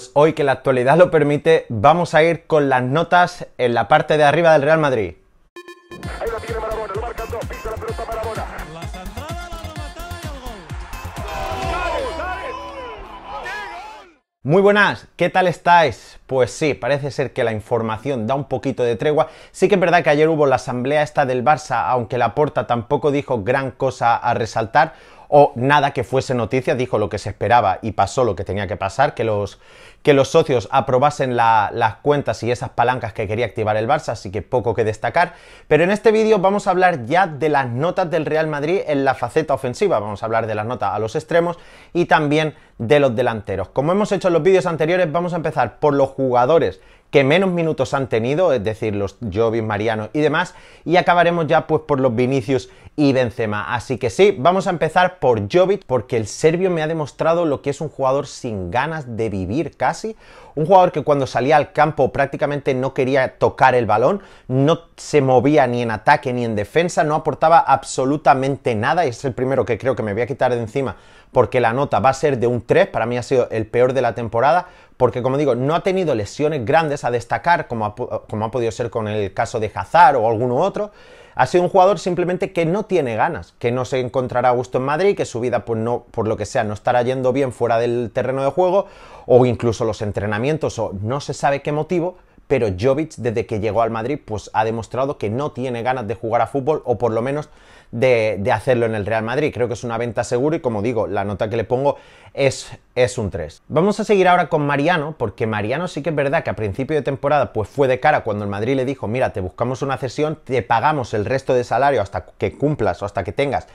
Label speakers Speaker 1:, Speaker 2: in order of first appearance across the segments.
Speaker 1: Pues, hoy que la actualidad lo permite, vamos a ir con las notas en la parte de arriba del Real Madrid. Muy buenas, ¿qué tal estáis? Pues sí, parece ser que la información da un poquito de tregua. Sí que es verdad que ayer hubo la asamblea esta del Barça, aunque la Porta tampoco dijo gran cosa a resaltar o nada que fuese noticia, dijo lo que se esperaba y pasó lo que tenía que pasar, que los, que los socios aprobasen las cuentas y esas palancas que quería activar el Barça, así que poco que destacar. Pero en este vídeo vamos a hablar ya de las notas del Real Madrid en la faceta ofensiva, vamos a hablar de las notas a los extremos y también de los delanteros. Como hemos hecho en los vídeos anteriores, vamos a empezar por los jugadores que menos minutos han tenido, es decir, los Jovic, Mariano y demás, y acabaremos ya pues por los Vinicius y Benzema. Así que sí, vamos a empezar por Jovic porque el serbio me ha demostrado lo que es un jugador sin ganas de vivir casi, un jugador que cuando salía al campo prácticamente no quería tocar el balón, no se movía ni en ataque ni en defensa, no aportaba absolutamente nada, y es el primero que creo que me voy a quitar de encima porque la nota va a ser de un 3, para mí ha sido el peor de la temporada, porque como digo, no ha tenido lesiones grandes a destacar, como ha, como ha podido ser con el caso de Hazard o alguno otro, ha sido un jugador simplemente que no tiene ganas, que no se encontrará a gusto en Madrid, que su vida, pues no, por lo que sea, no estará yendo bien fuera del terreno de juego, o incluso los entrenamientos, o no se sabe qué motivo, pero Jovic, desde que llegó al Madrid, pues ha demostrado que no tiene ganas de jugar a fútbol, o por lo menos de, hacerlo en el Real Madrid. Creo que es una venta segura y como digo, la nota que le pongo es, un 3. Vamos a seguir ahora con Mariano, porque Mariano sí que es verdad que a principio de temporada pues fue de cara cuando el Madrid le dijo, mira, te buscamos una cesión, te pagamos el resto de salario hasta que cumplas o hasta que tengas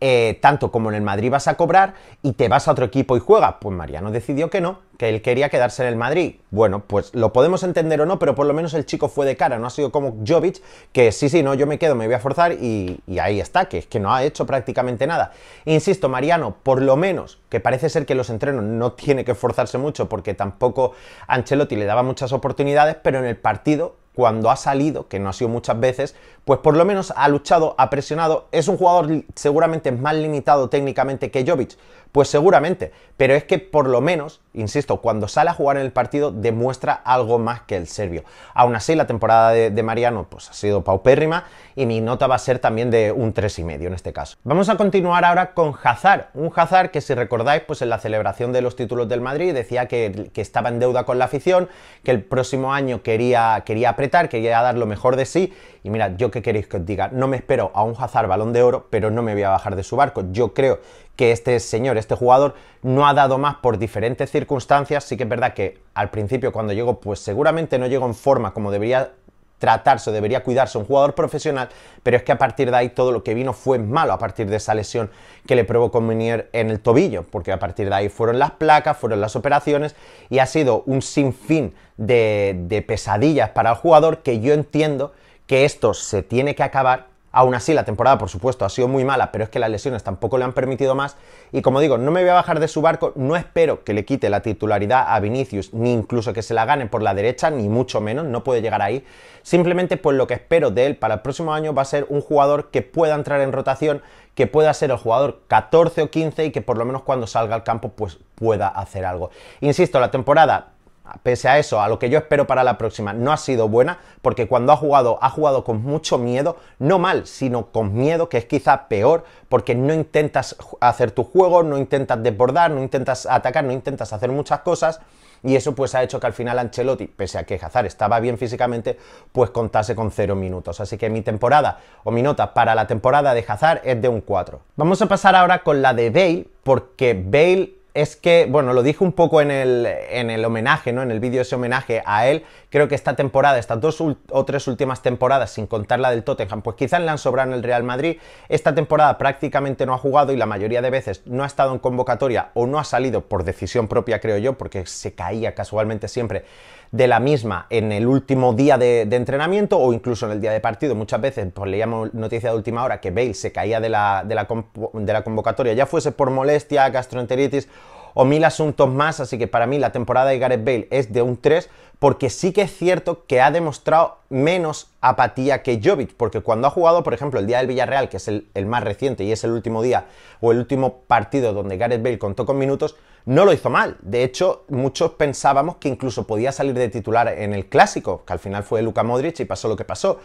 Speaker 1: eh, tanto como en el Madrid vas a cobrar y te vas a otro equipo y juegas. Pues Mariano decidió que no, que él quería quedarse en el Madrid. Bueno, pues lo podemos entender o no, pero por lo menos el chico fue de cara, no ha sido como Jovic, que sí, sí, no, yo me quedo, me voy a forzar y, y ahí está, que es que no ha hecho prácticamente nada. Insisto, Mariano, por lo menos, que parece ser que los entrenos no tiene que esforzarse mucho porque tampoco Ancelotti le daba muchas oportunidades, pero en el partido cuando ha salido, que no ha sido muchas veces, pues por lo menos ha luchado, ha presionado. Es un jugador seguramente más limitado técnicamente que Jovic, pues seguramente, pero es que por lo menos, insisto, cuando sale a jugar en el partido demuestra algo más que el serbio. Aún así, la temporada de, Mariano pues, ha sido paupérrima y mi nota va a ser también de un 3,5 en este caso. Vamos a continuar ahora con Hazard, un Hazard que si recordáis, pues en la celebración de los títulos del Madrid decía que, que estaba en deuda con la afición, que el próximo año quería, quería apretar, a dar lo mejor de sí. Y mira yo qué queréis que os diga, no me espero a un Hazard balón de oro, pero no me voy a bajar de su barco. Yo creo que este señor, este jugador, no ha dado más por diferentes circunstancias. Sí que es verdad que al principio cuando llego, pues seguramente no llego en forma como debería tratarse debería cuidarse un jugador profesional, pero es que a partir de ahí todo lo que vino fue malo a partir de esa lesión que le provocó venir en el tobillo, porque a partir de ahí fueron las placas, fueron las operaciones y ha sido un sinfín de, de pesadillas para el jugador que yo entiendo que esto se tiene que acabar Aún así, la temporada, por supuesto, ha sido muy mala, pero es que las lesiones tampoco le han permitido más. Y como digo, no me voy a bajar de su barco, no espero que le quite la titularidad a Vinicius, ni incluso que se la gane por la derecha, ni mucho menos, no puede llegar ahí. Simplemente, pues lo que espero de él para el próximo año va a ser un jugador que pueda entrar en rotación, que pueda ser el jugador 14 o 15 y que por lo menos cuando salga al campo, pues pueda hacer algo. Insisto, la temporada pese a eso, a lo que yo espero para la próxima, no ha sido buena, porque cuando ha jugado, ha jugado con mucho miedo, no mal, sino con miedo, que es quizá peor, porque no intentas hacer tu juego, no intentas desbordar, no intentas atacar, no intentas hacer muchas cosas, y eso pues ha hecho que al final Ancelotti, pese a que Hazard estaba bien físicamente, pues contase con cero minutos. Así que mi temporada, o mi nota para la temporada de Hazard es de un 4. Vamos a pasar ahora con la de Bale, porque Bale es que, bueno, lo dije un poco en el, en el homenaje, ¿no? En el vídeo ese homenaje a él. Creo que esta temporada, estas dos o tres últimas temporadas, sin contar la del Tottenham, pues quizás le han sobrado en el Real Madrid. Esta temporada prácticamente no ha jugado y la mayoría de veces no ha estado en convocatoria o no ha salido por decisión propia, creo yo, porque se caía casualmente siempre de la misma en el último día de, entrenamiento o incluso en el día de partido. Muchas veces pues, leíamos noticia de última hora que Bale se caía de de la, de la convocatoria, ya fuese por molestia, gastroenteritis o mil asuntos más, así que para mí la temporada de Gareth Bale es de un 3, porque sí que es cierto que ha demostrado menos apatía que Jovic, porque cuando ha jugado, por ejemplo, el día del Villarreal, que es el, más reciente y es el último día o el último partido donde Gareth Bale contó con minutos, no lo hizo mal. De hecho, muchos pensábamos que incluso podía salir de titular en el clásico, que al final fue Luka Modric y pasó lo que pasó.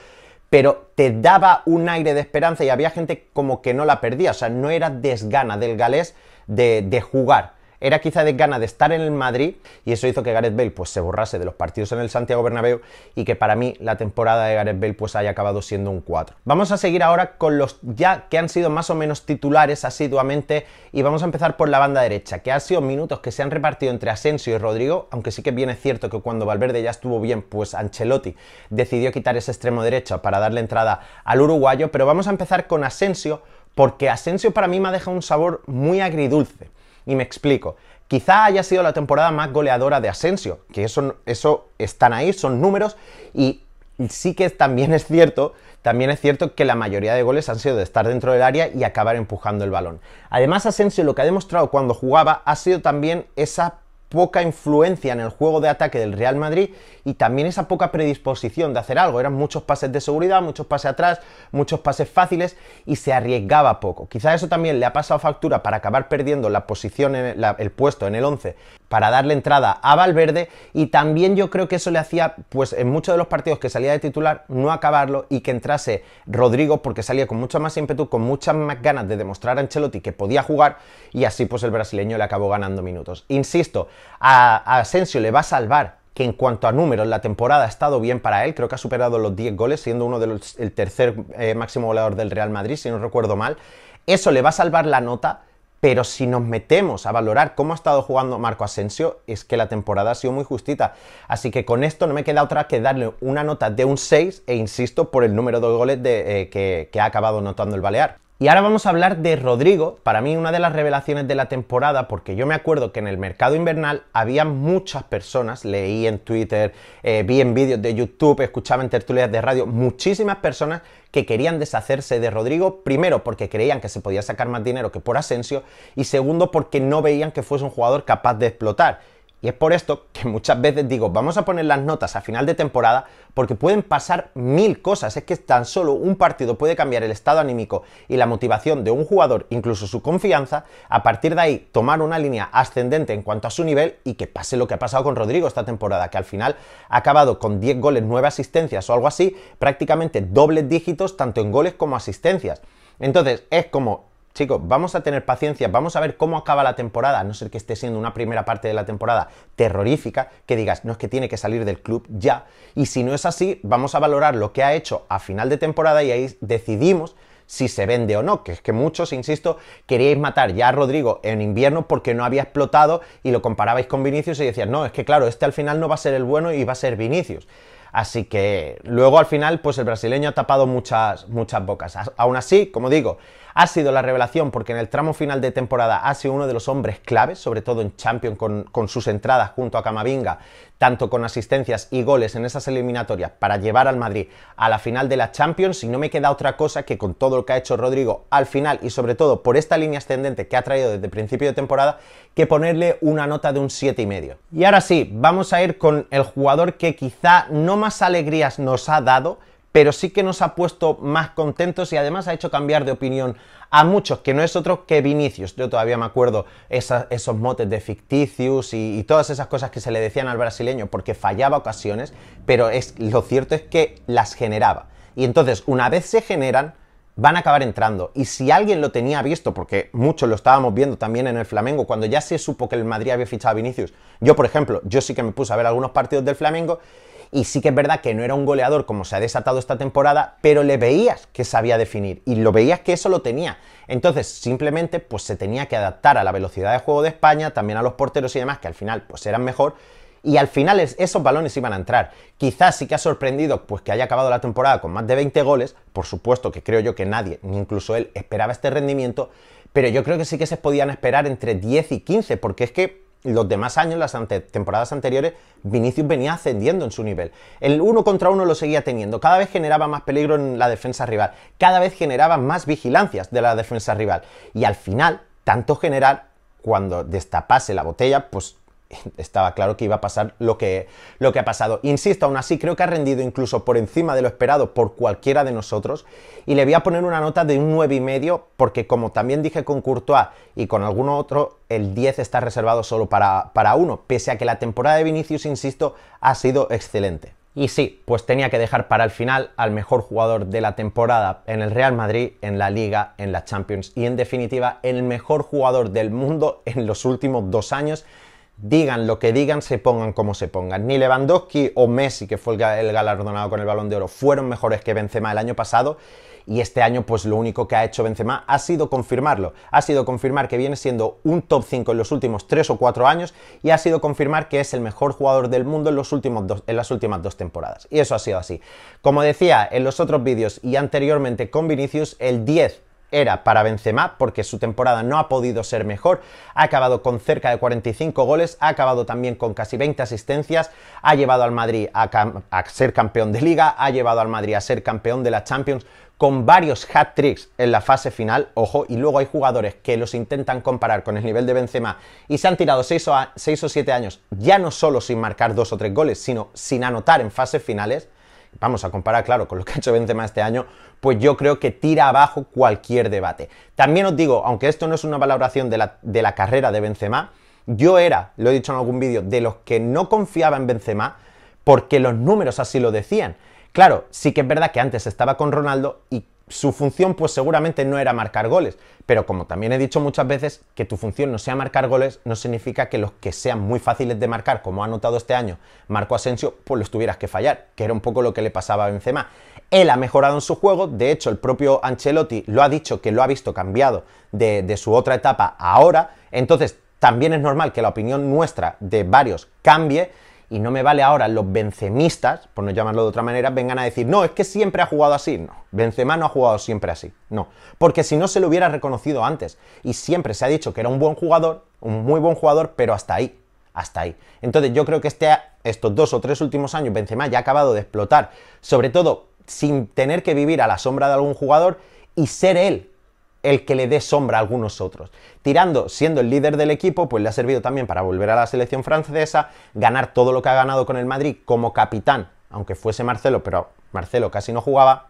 Speaker 1: Pero te daba un aire de esperanza y había gente como que no la perdía. O sea, no era desgana del galés de, de jugar era quizá de gana de estar en el Madrid y eso hizo que Gareth Bale pues se borrase de los partidos en el Santiago Bernabéu y que para mí la temporada de Gareth Bale pues haya acabado siendo un 4. Vamos a seguir ahora con los ya que han sido más o menos titulares asiduamente y vamos a empezar por la banda derecha, que ha sido minutos que se han repartido entre Asensio y Rodrigo, aunque sí que bien es cierto que cuando Valverde ya estuvo bien, pues Ancelotti decidió quitar ese extremo derecho para darle entrada al uruguayo, pero vamos a empezar con Asensio porque Asensio para mí me ha dejado un sabor muy agridulce. Y me explico. Quizá haya sido la temporada más goleadora de Asensio, que eso, eso están ahí, son números, y sí que también es cierto, también es cierto que la mayoría de goles han sido de estar dentro del área y acabar empujando el balón. Además, Asensio lo que ha demostrado cuando jugaba ha sido también esa poca influencia en el juego de ataque del Real Madrid y también esa poca predisposición de hacer algo. Eran muchos pases de seguridad, muchos pases atrás, muchos pases fáciles y se arriesgaba poco. Quizá eso también le ha pasado factura para acabar perdiendo la posición, en el puesto en el 11 para darle entrada a Valverde y también yo creo que eso le hacía, pues en muchos de los partidos que salía de titular, no acabarlo y que entrase Rodrigo porque salía con mucho más ímpetu, con muchas más ganas de demostrar a Ancelotti que podía jugar y así pues el brasileño le acabó ganando minutos. Insisto, a, Asensio le va a salvar que en cuanto a números la temporada ha estado bien para él, creo que ha superado los 10 goles, siendo uno del el tercer eh, máximo goleador del Real Madrid, si no recuerdo mal. Eso le va a salvar la nota, pero si nos metemos a valorar cómo ha estado jugando Marco Asensio, es que la temporada ha sido muy justita. Así que con esto no me queda otra que darle una nota de un 6, e insisto, por el número de goles eh, que, que ha acabado anotando el Balear. Y ahora vamos a hablar de Rodrigo, para mí una de las revelaciones de la temporada, porque yo me acuerdo que en el mercado invernal había muchas personas, leí en Twitter, eh, vi en vídeos de YouTube, escuchaba en tertulias de radio, muchísimas personas que querían deshacerse de Rodrigo, primero porque creían que se podía sacar más dinero que por Asensio, y segundo porque no veían que fuese un jugador capaz de explotar. Y es por esto que muchas veces digo, vamos a poner las notas a final de temporada porque pueden pasar mil cosas. Es que tan solo un partido puede cambiar el estado anímico y la motivación de un jugador, incluso su confianza. A partir de ahí, tomar una línea ascendente en cuanto a su nivel y que pase lo que ha pasado con Rodrigo esta temporada, que al final ha acabado con 10 goles, 9 asistencias o algo así, prácticamente dobles dígitos tanto en goles como asistencias. Entonces, es como Chicos, vamos a tener paciencia, vamos a ver cómo acaba la temporada, a no ser que esté siendo una primera parte de la temporada terrorífica, que digas, no es que tiene que salir del club ya. Y si no es así, vamos a valorar lo que ha hecho a final de temporada y ahí decidimos si se vende o no, que es que muchos, insisto, queríais matar ya a Rodrigo en invierno porque no había explotado y lo comparabais con Vinicius y decías, no, es que claro, este al final no va a ser el bueno y va a ser Vinicius. Así que luego al final, pues el brasileño ha tapado muchas, muchas bocas. aún así, como digo, ha sido la revelación porque en el tramo final de temporada ha sido uno de los hombres claves, sobre todo en Champions con, con sus entradas junto a Camavinga, tanto con asistencias y goles en esas eliminatorias para llevar al Madrid a la final de la Champions, si no me queda otra cosa que con todo lo que ha hecho Rodrigo al final y sobre todo por esta línea ascendente que ha traído desde principio de temporada, que ponerle una nota de un 7,5. Y ahora sí, vamos a ir con el jugador que quizá no más alegrías nos ha dado, pero sí que nos ha puesto más contentos y además ha hecho cambiar de opinión a muchos, que no es otro que Vinicius. Yo todavía me acuerdo esos motes de ficticios y, todas esas cosas que se le decían al brasileño porque fallaba ocasiones, pero es, lo cierto es que las generaba. Y entonces, una vez se generan, van a acabar entrando. Y si alguien lo tenía visto, porque muchos lo estábamos viendo también en el Flamengo, cuando ya se supo que el Madrid había fichado a Vinicius, yo por ejemplo, yo sí que me puse a ver algunos partidos del Flamengo y sí que es verdad que no era un goleador como se ha desatado esta temporada, pero le veías que sabía definir y lo veías que eso lo tenía. Entonces, simplemente pues se tenía que adaptar a la velocidad de juego de España, también a los porteros y demás que al final pues eran mejor y al final esos balones iban a entrar. Quizás sí que ha sorprendido pues que haya acabado la temporada con más de 20 goles, por supuesto que creo yo que nadie, ni incluso él, esperaba este rendimiento, pero yo creo que sí que se podían esperar entre 10 y 15, porque es que los demás años, las temporadas anteriores, Vinicius venía ascendiendo en su nivel. El uno contra uno lo seguía teniendo. Cada vez generaba más peligro en la defensa rival. Cada vez generaba más vigilancias de la defensa rival. Y al final, tanto general, cuando destapase la botella, pues estaba claro que iba a pasar lo que, lo que ha pasado. Insisto, aún así creo que ha rendido incluso por encima de lo esperado por cualquiera de nosotros y le voy a poner una nota de un 9,5 porque como también dije con Courtois y con alguno otro, el 10 está reservado solo para, para uno, pese a que la temporada de Vinicius, insisto, ha sido excelente. Y sí, pues tenía que dejar para el final al mejor jugador de la temporada en el Real Madrid, en la Liga, en la Champions y en definitiva el mejor jugador del mundo en los últimos dos años digan lo que digan, se pongan como se pongan. Ni Lewandowski o Messi, que fue el galardonado con el balón de oro, fueron mejores que Benzema el año pasado. Y este año, pues lo único que ha hecho Benzema ha sido confirmarlo. Ha sido confirmar que viene siendo un top 5 en los últimos 3 o 4 años y ha sido confirmar que es el mejor jugador del mundo en, los últimos dos, en las últimas dos temporadas. Y eso ha sido así. Como decía en los otros vídeos y anteriormente con Vinicius, el 10 era para Benzema porque su temporada no ha podido ser mejor. Ha acabado con cerca de 45 goles, ha acabado también con casi 20 asistencias, ha llevado al Madrid a, ser campeón de liga, ha llevado al Madrid a ser campeón de la Champions con varios hat-tricks en la fase final, ojo, y luego hay jugadores que los intentan comparar con el nivel de Benzema y se han tirado 6 o 7 años ya no solo sin marcar 2 o 3 goles, sino sin anotar en fases finales vamos a comparar, claro, con lo que ha hecho Benzema este año, pues yo creo que tira abajo cualquier debate. También os digo, aunque esto no es una valoración de la, carrera de Benzema, yo era, lo he dicho en algún vídeo, de los que no confiaba en Benzema porque los números así lo decían. Claro, sí que es verdad que antes estaba con Ronaldo y su función pues seguramente no era marcar goles, pero como también he dicho muchas veces, que tu función no sea marcar goles no significa que los que sean muy fáciles de marcar, como ha notado este año Marco Asensio, pues los tuvieras que fallar, que era un poco lo que le pasaba a Benzema. Él ha mejorado en su juego, de hecho el propio Ancelotti lo ha dicho que lo ha visto cambiado de, de su otra etapa ahora, entonces también es normal que la opinión nuestra de varios cambie, y no me vale ahora los vencemistas por no llamarlo de otra manera, vengan a decir, no, es que siempre ha jugado así. No, Benzema no ha jugado siempre así. No, porque si no se lo hubiera reconocido antes y siempre se ha dicho que era un buen jugador, un muy buen jugador, pero hasta ahí, hasta ahí. Entonces yo creo que este, estos dos o tres últimos años Benzema ya ha acabado de explotar, sobre todo sin tener que vivir a la sombra de algún jugador y ser él el que le dé sombra a algunos otros. Tirando, siendo el líder del equipo, pues le ha servido también para volver a la selección francesa, ganar todo lo que ha ganado con el Madrid como capitán, aunque fuese Marcelo, pero Marcelo casi no jugaba.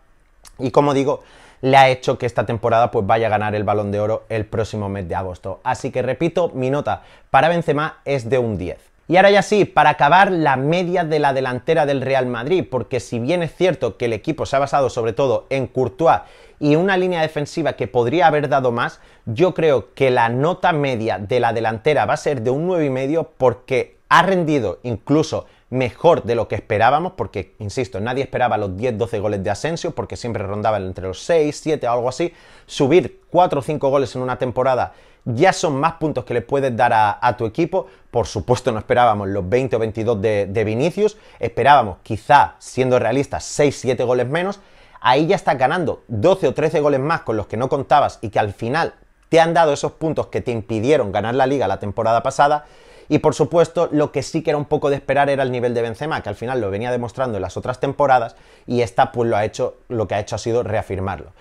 Speaker 1: Y como digo, le ha hecho que esta temporada pues vaya a ganar el Balón de Oro el próximo mes de agosto. Así que repito, mi nota para Benzema es de un 10. Y ahora ya sí, para acabar la media de la delantera del Real Madrid, porque si bien es cierto que el equipo se ha basado sobre todo en Courtois y una línea defensiva que podría haber dado más, yo creo que la nota media de la delantera va a ser de un 9,5 porque ha rendido incluso mejor de lo que esperábamos, porque, insisto, nadie esperaba los 10-12 goles de Asensio, porque siempre rondaban entre los 6, 7 o algo así. Subir 4 o 5 goles en una temporada ya son más puntos que le puedes dar a, tu equipo. Por supuesto no esperábamos los 20 o 22 de, de Vinicius, esperábamos quizá, siendo realistas, 6-7 goles menos. Ahí ya estás ganando 12 o 13 goles más con los que no contabas y que al final te han dado esos puntos que te impidieron ganar la liga la temporada pasada. Y por supuesto, lo que sí que era un poco de esperar era el nivel de Benzema, que al final lo venía demostrando en las otras temporadas y esta pues lo ha hecho, lo que ha hecho ha sido reafirmarlo.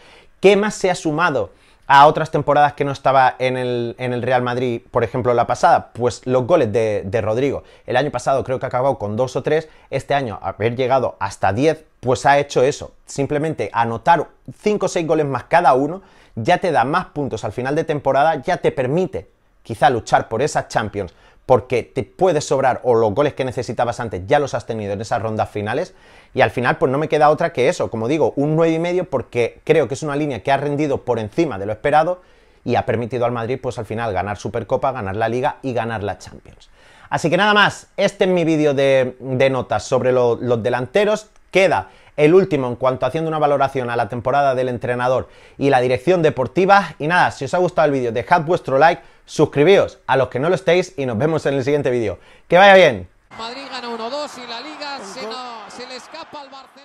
Speaker 1: ¿Qué más se ha sumado a otras temporadas que no estaba en el, Real Madrid, por ejemplo, la pasada, pues los goles de, Rodrigo. El año pasado creo que acabado con dos o tres, este año haber llegado hasta 10, pues ha hecho eso. Simplemente anotar 5 o 6 goles más cada uno ya te da más puntos al final de temporada, ya te permite quizá luchar por esas Champions porque te puedes sobrar o los goles que necesitabas antes ya los has tenido en esas rondas finales y al final pues no me queda otra que eso, como digo, un 9,5 porque creo que es una línea que ha rendido por encima de lo esperado y ha permitido al Madrid pues al final ganar Supercopa, ganar la Liga y ganar la Champions. Así que nada más, este es mi vídeo de, notas sobre los delanteros, queda el último en cuanto a haciendo una valoración a la temporada del entrenador y la dirección deportiva y nada, si os ha gustado el vídeo dejad vuestro like, suscribíos a los que no lo estéis y nos vemos en el siguiente vídeo. ¡Que vaya bien! Madrid gana 1-2 y la Liga se, no, se le escapa al Barcelona.